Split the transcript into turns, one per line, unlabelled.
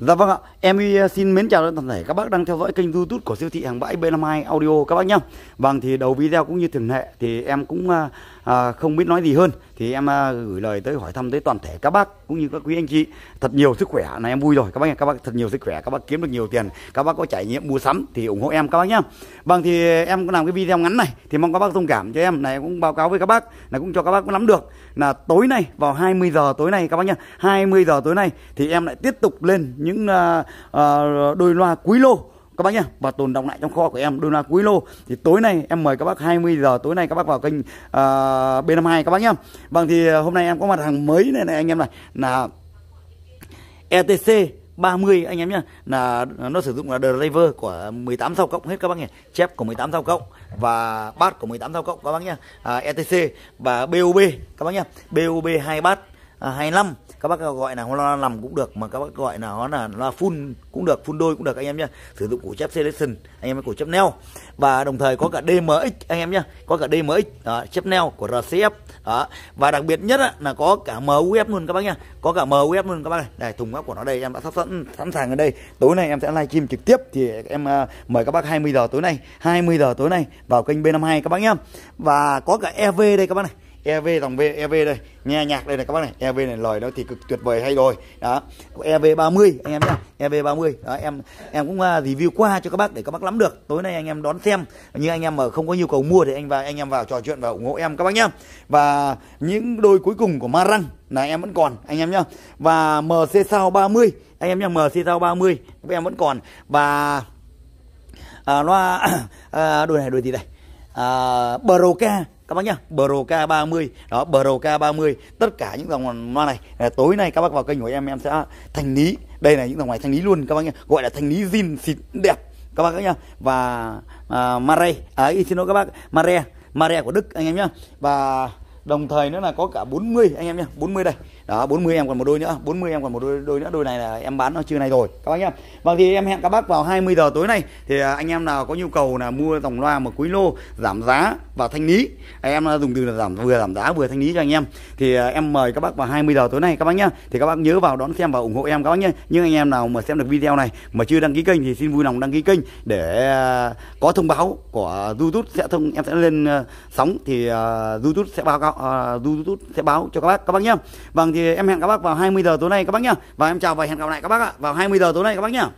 Dạ vâng ạ, em eh, xin mến chào toàn thể các bác đang theo dõi kênh YouTube của siêu thị hàng bãi B52 Audio các bác nhá. Vâng thì đầu video cũng như thường lệ thì em cũng à, à không biết nói gì hơn thì em à, gửi lời tới hỏi thăm tới toàn thể các bác cũng như các quý anh chị thật nhiều sức khỏe này em vui rồi các bác các bác thật nhiều sức khỏe các bác kiếm được nhiều tiền các bác có trải nghiệm mua sắm thì ủng hộ em các bác nhé vâng thì em cũng làm cái video ngắn này thì mong các bác thông cảm cho em này cũng báo cáo với các bác là cũng cho các bác có nắm được là tối nay vào 20 giờ tối nay các bác nhá 20 giờ tối nay thì em lại tiếp tục lên những à, à, đôi loa quý lô các bác nhé và tồn động lại trong kho của em đô la quý lô thì tối nay em mời các bác 20 giờ tối nay các bác vào kênh à, B năm hai các bác nhé vâng thì à, hôm nay em có mặt hàng mới này, này anh em này là ETC 30 anh em nhé là nó sử dụng là driver của 18 sao cộng hết các bác nhé chép của 18 sao cộng và bát của 18 sao cộng các bác nhé à, ETC và BOB các bác nhé BOB hai bát à, 25 các bác gọi là hoa nằm cũng được mà các bác gọi là nó là loa phun cũng được phun đôi cũng được anh em nhé sử dụng củ chép selection anh em cổ chép neo và đồng thời có cả DMX anh em nhé có cả DMX đó, chép neo của RCF đó. và đặc biệt nhất là có cả MUF luôn các bác nhá có cả MUF luôn các bác này đây thùng áp của nó đây em đã sắp sẵn sẵn sàng ở đây tối nay em sẽ livestream trực tiếp thì em uh, mời các bác 20 giờ tối nay 20 giờ tối nay vào kênh B52 các bác nhá và có cả EV đây các bác này EV dòng V EV đây nghe nhạc đây này các bác này EV này lời nó thì cực tuyệt vời hay rồi đó EV 30 anh em nhá EV 30 đó, em em cũng à, review qua cho các bác để các bác lắm được tối nay anh em đón xem như anh em mà không có nhu cầu mua thì anh và anh em vào trò chuyện và ủng hộ em các bác nhá và những đôi cuối cùng của Marang là em vẫn còn anh em nhá và MC sao 30 anh em nhá MC sao 30 em vẫn còn và à, loa à, đôi này đôi gì đây à, Broca các bác nhá Broca 30 đó Broca 30 tất cả những dòng loa này à, tối nay các bác vào kênh của em em sẽ thành lý đây là những dòng này thành lý luôn các bác nhá gọi là thành lý zin xịt đẹp các bác nhá và à, Mare à, xin lỗi các bác Mare Mare của Đức anh em nhá và Đồng thời nữa là có cả 40 anh em nhé 40 đây Đó 40 em còn một đôi nữa 40 em còn một đôi, đôi nữa Đôi này là em bán nó trưa nay rồi Các bác nhá Vâng thì em hẹn các bác vào 20 giờ tối nay Thì à, anh em nào có nhu cầu là mua dòng loa một quý lô Giảm giá và thanh lý em dùng từ là giảm vừa giảm giá vừa thanh lý cho anh em thì à, em mời các bác vào 20 giờ tối nay các bác nhá thì các bác nhớ vào đón xem và ủng hộ em các bác nhé nhưng anh em nào mà xem được video này mà chưa đăng ký kênh thì xin vui lòng đăng ký kênh để à, có thông báo của YouTube sẽ thông em sẽ lên à, sóng thì YouTube sẽ báo à, YouTube sẽ báo cho các bác các bác nhá vâng thì em hẹn các bác vào 20 giờ tối nay các bác nhá và em chào và hẹn gặp lại các bác ạ vào 20 giờ tối nay các bác nhá